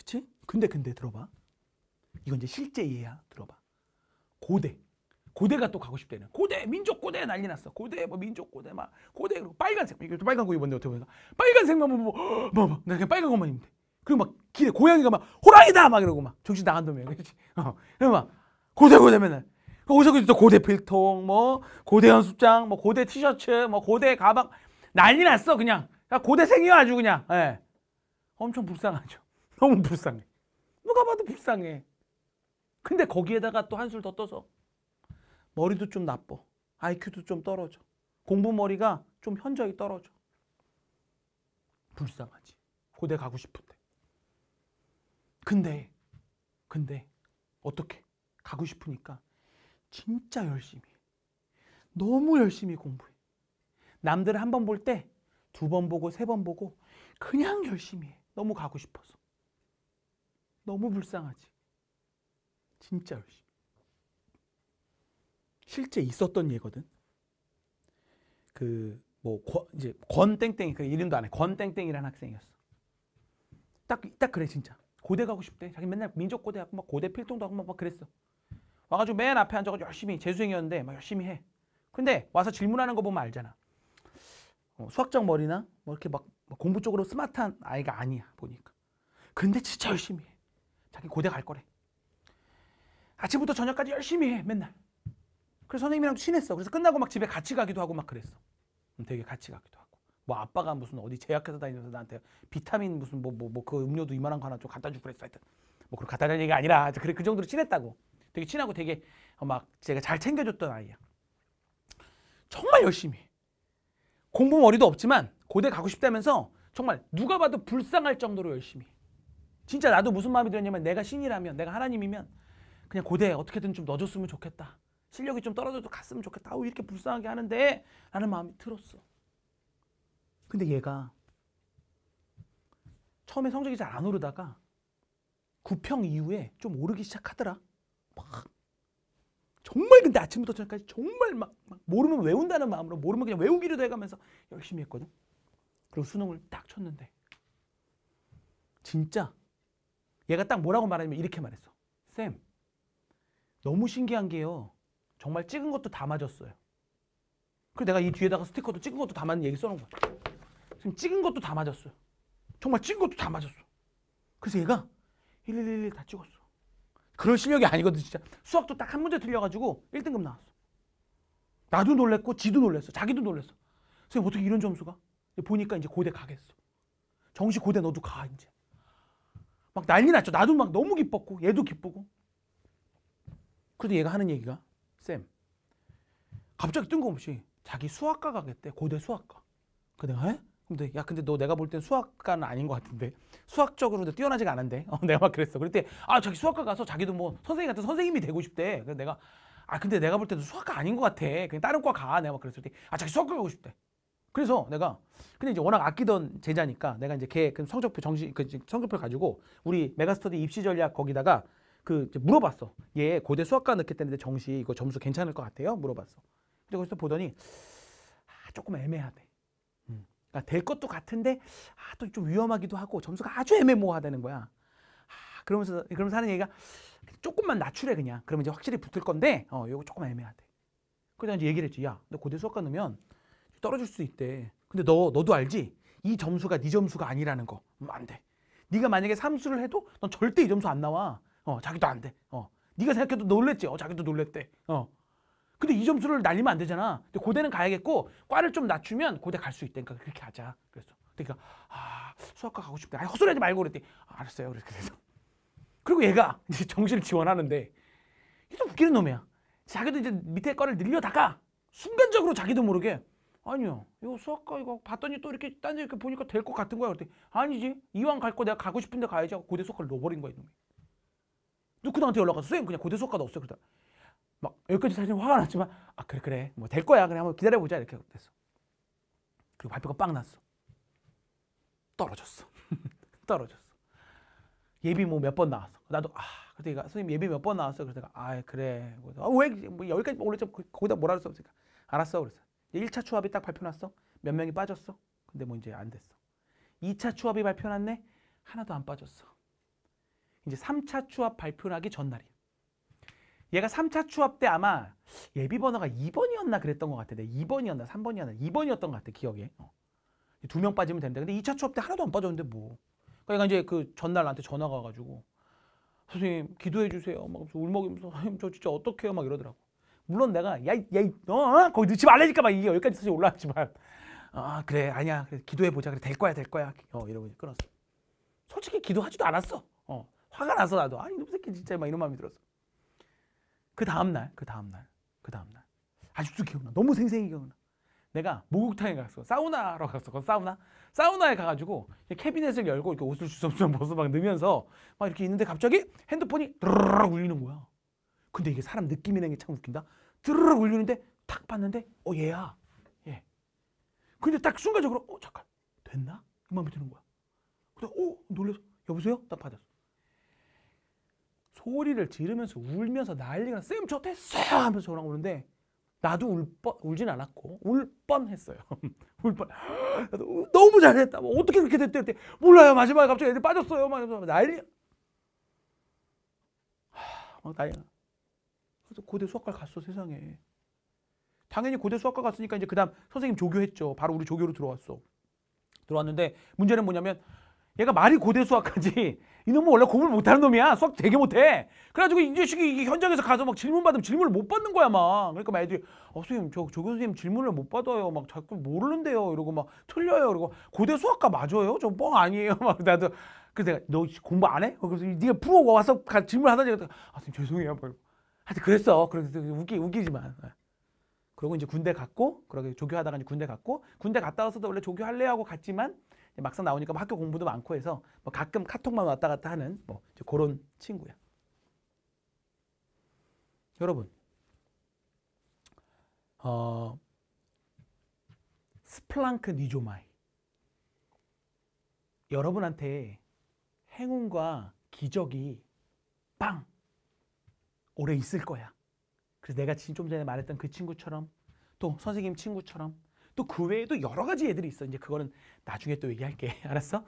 그치? 근데 근데 들어봐. 이건 이제 실제 이해야. 들어봐. 고대. 고대가 또 가고 싶대는. 고대, 민족 고대 난리 났어. 고대, 뭐 민족 고대, 막 고대 그리고 빨간색. 이게 또 빨간 거 입었는데 어떻게 보니까 빨간색만 보면 뭐, 뭐, 뭐, 나 그냥 빨간 것만 입는데. 그리고 막 길에 고양이가 막 호랑이다 막 이러고 막 정신 나간다며 그렇지? 어. 그리고 막 고대 고대 맨날. 그 오석이 또 고대 필통, 뭐 고대 연습장, 뭐 고대 티셔츠, 뭐 고대 가방 난리 났어 그냥. 그러니까 고대생이야 아주 그냥. 예. 엄청 불쌍하죠. 너무 불쌍해. 누가 봐도 불쌍해. 근데 거기에다가 또 한술 더 떠서 머리도 좀 나빠. IQ도 좀 떨어져. 공부 머리가 좀 현저히 떨어져. 불쌍하지. 고대 가고 싶은데. 근데 근데 어떻게 가고 싶으니까 진짜 열심히 너무 열심히 공부해. 남들 한 번 볼 때 두 번 보고 세 번 보고 그냥 열심히 해. 너무 가고 싶어서. 너무 불쌍하지. 진짜로. 실제 있었던 예거든. 그뭐 이제 권 땡땡이 그 이름도 안 해. 권 땡땡이라는 학생이었어. 딱딱 그래 진짜. 고대 가고 싶대. 자기 맨날 민족 고대 하고 막 고대 필동도 하고 막, 막 그랬어. 와가지고 맨 앞에 앉아가지고 열심히 재수생이었는데 막 열심히 해. 근데 와서 질문하는 거 보면 알잖아. 어, 수학적 머리나 뭐 이렇게 막 공부 쪽으로 스마트한 아이가 아니야 보니까. 근데 진짜 열심히 해. 자기 고대 갈 거래. 아침부터 저녁까지 열심히 해, 맨날. 그래서 선생님이랑 친했어. 그래서 끝나고 막 집에 같이 가기도 하고 막 그랬어. 음, 되게 같이 가기도 하고. 뭐 아빠가 무슨 어디 제약회사 다니면서 나한테 비타민 무슨 뭐 뭐 뭐 그 음료도 이만한 거 하나 좀 갖다 주고 그랬어. 하여튼 뭐 그런 갖다 주는 얘기가 아니라 그래 그 정도로 친했다고. 되게 친하고 되게 어, 막 제가 잘 챙겨줬던 아이야. 정말 열심히. 공부 머리도 없지만 고대 가고 싶다면서 정말 누가 봐도 불쌍할 정도로 열심히. 진짜 나도 무슨 마음이 들었냐면 내가 신이라면 내가 하나님이면 그냥 고대 에 어떻게든 좀 넣어줬으면 좋겠다. 실력이 좀 떨어져도 갔으면 좋겠다. 아우 이렇게 불쌍하게 하는데 라는 마음이 들었어. 근데 얘가 처음에 성적이 잘 안 오르다가 9평 이후에 좀 오르기 시작하더라. 막 정말 근데 아침부터 저녁까지 정말 막, 막 모르면 외운다는 마음으로 모르면 그냥 외우기로 돼가면서 열심히 했거든. 그리고 수능을 딱 쳤는데 진짜 얘가 딱 뭐라고 말하냐면 이렇게 말했어. 쌤, 너무 신기한 게요. 정말 찍은 것도 다 맞았어요. 그리고 내가 이 뒤에다가 스티커도 찍은 것도 다 맞는 얘기 써놓은 거야. 지 찍은 것도 다 맞았어요. 정말 찍은 것도 다 맞았어. 그래서 얘가 1111다 찍었어. 그런 실력이 아니거든 진짜. 수학도 딱 한 문제 틀려가지고 1등급 나왔어. 나도 놀랬고 지도 놀랬어. 자기도 놀랬어. 선생님 어떻게 이런 점수가? 보니까 이제 고대 가겠어. 정시 고대 너도 가 이제. 막 난리 났죠. 나도 막 너무 기뻤고 얘도 기쁘고. 그래도 얘가 하는 얘기가 쌤 갑자기 뜬금없이 자기 수학과 가겠대 고대 수학과. 그 내가 에? 근데 야 근데 너 내가 볼 땐 수학과는 아닌 것 같은데 수학적으로도 뛰어나지가 않은데 어, 내가 막 그랬어. 그랬더니 아저기 수학과 가서 자기도 뭐 선생님 같은 선생님이 되고 싶대. 그래서 내가 아 근데 내가 볼 때도 수학과 아닌 것 같아. 그냥 다른 과 가. 내가 막 그랬을 때아 자기 수학과 가고 싶대. 그래서 내가 근데 이제 워낙 아끼던 제자니까 내가 이제 걔 그 성적표 정시 그 성적표 가지고 우리 메가스터디 입시 전략 거기다가 그 물어봤어. 얘 고대 수학과 넣겠다는데 정시 이거 점수 괜찮을 것 같아요? 물어봤어. 근데 거기서 보더니 아, 조금 애매하대. 음. 그러니까 될 것도 같은데 아, 또 좀 위험하기도 하고 점수가 아주 애매모호하다는 거야. 아, 그러면서 그러면서 하는 얘기가 조금만 낮추래 그냥. 그러면 이제 확실히 붙을 건데 어, 이거 조금 애매하대. 그래서 이제 얘기를 했지. 야, 너 고대 수학과 넣으면 떨어질 수 있대. 근데 너 너도 알지? 이 점수가 네 점수가 아니라는 거. 음, 안 돼. 네가 만약에 삼수를 해도 넌 절대 이 점수 안 나와. 어, 자기도 안 돼. 어. 네가 생각해도 놀랬지. 어, 자기도 놀랬대. 어. 근데 이 점수를 날리면 안 되잖아. 근데 고대는 가야겠고 과를 좀 낮추면 고대 갈 수 있다니까 그렇게 하자. 그래서 그러니까 아, 수학과 가고 싶다. 아, 헛소리하지 말고 그랬대 아, 알았어요. 그렇게 해서 그리고 얘가 이제 정시를 지원하는데 이게 좀 웃기는 놈이야. 자기도 이제 밑에 과를 늘려다가 순간적으로 자기도 모르게 아니요. 이거 수학과 이거 봤더니 또 이렇게 딴 데 이렇게 보니까 될 것 같은 거야. 그랬더니 아니지. 이왕 갈 거 내가 가고 싶은데 가야지 하고 고대 수학과를 넣어버린 거야 이놈이. 누구한테 연락 와서 선생님 그냥 고대 수학과도 없어요. 그러다 막 여기까지 사실 화가 났지만 아 그래 그래 뭐 될 거야. 그냥 한번 기다려보자 이렇게 됐어. 그리고 발표가 빵 났어. 떨어졌어. 떨어졌어. 예비 뭐 몇 번 나왔어. 나도 아 그래서 선생님 예비 몇 번 나왔어. 그래서 내가 아 그래. 뭐, 아, 왜뭐 여기까지 올렸죠. 거기다 뭐라 그랬어. 그러니까 알았어 그랬어. 1차 추합이 딱 발표났어. 몇 명이 빠졌어. 근데 뭐 이제 안 됐어. 2차 추합이 발표났네. 하나도 안 빠졌어. 이제 3차 추합 발표나기 전날이야. 얘가 3차 추합 때 아마 예비 번호가 2번이었나 그랬던 것 같아. 2번이었나 3번이었나 2번이었던 것 같아 기억에. 어. 두명 빠지면 되는데 근데 2차 추합 때 하나도 안 빠졌는데 뭐. 그러니까 이제 그 전날 나한테 전화가 와가지고 선생님 기도해 주세요. 막 울먹이면서 선생님 저 진짜 어떡해요 막 이러더라고. 물론 내가 야야너 어? 거기 넣지 말라니까 막 이게 여기까지 사실 올라왔지만 아 그래 아니야 그래, 기도해 보자 그래 될 거야 될 거야 어 이러고 끊었어. 솔직히 기도하지도 않았어. 어 화가 나서 나도 아니 이 새끼 진짜 막 이런 마음이 들었어. 그 다음 날, 그 다음 날, 그 다음 날 아직도 기억나. 너무 생생히 기억나. 내가 목욕탕에 갔어. 사우나로 갔어. 그 사우나. 사우나에 가가지고 캐비넷을 열고 이렇게 옷을 주섬주섬 벗어 막 넣으면서 막 이렇게 있는데 갑자기 핸드폰이 드르르 울리는 거야. 근데 이게 사람 느낌이라는 게 참 웃긴다. 드르륵 울리는데 탁 봤는데 어 얘야. 예. 근데 딱 순간적으로 어 잠깐 됐나? 그마이 드는 거야. 근데 어 놀래서 여보세요? 딱 받았어. 소리를 지르면서 울면서 난리가 나. 쌤, 저 됐어요! 하면서 전화 오는데, 나도 울 뻔, 울진 않았고, 울 뻔했어요. 울 뻔. 나도 어, 너무 잘했다. 뭐 어떻게 그렇게 됐대? 그때 몰라요. 마지막에 갑자기 애들 빠졌어요. 막 난리. 막난리 그래서 고대 수학과를 갔어 세상에. 당연히 고대 수학과 갔으니까 이제 그다음 선생님 조교했죠. 바로 우리 조교로 들어왔어. 들어왔는데 문제는 뭐냐면 얘가 말이 고대 수학까지 이놈은 원래 공부를 못하는 놈이야. 수학 되게 못해. 그래가지고 이제식이 현장에서 가서 막 질문 받으면 질문을 못 받는 거야 막. 그러니까 막 애들이 어 선생님 저 조교 선생님 질문을 못 받아요. 막 자꾸 모르는데요. 이러고 막 틀려요. 그러고 고대 수학과 맞아요? 저 뻥 아니에요. 막 나도 그래서 내가 너 공부 안 해? 그래서 네가 프로 와서 질문하다니 아 선생님 죄송해요. 막. 하여튼 그랬어. 그래서 웃기, 웃기지만. 예. 그러고 이제 군대 갔고, 그러게 조교하다가 이제 군대 갔고, 군대 갔다 와서도 원래 조교할래 하고 갔지만, 막상 나오니까 뭐 학교 공부도 많고 해서 뭐 가끔 카톡만 왔다 갔다 하는 뭐 그런 친구야. 여러분, 어, 스플랑크 니조마이. 여러분한테 행운과 기적이 빵! 오래 있을 거야. 그래서 내가 지금 좀 전에 말했던 그 친구처럼 또 선생님 친구처럼 또 그 외에도 여러 가지 애들이 있어. 이제 그거는 나중에 또 얘기할게. 알았어?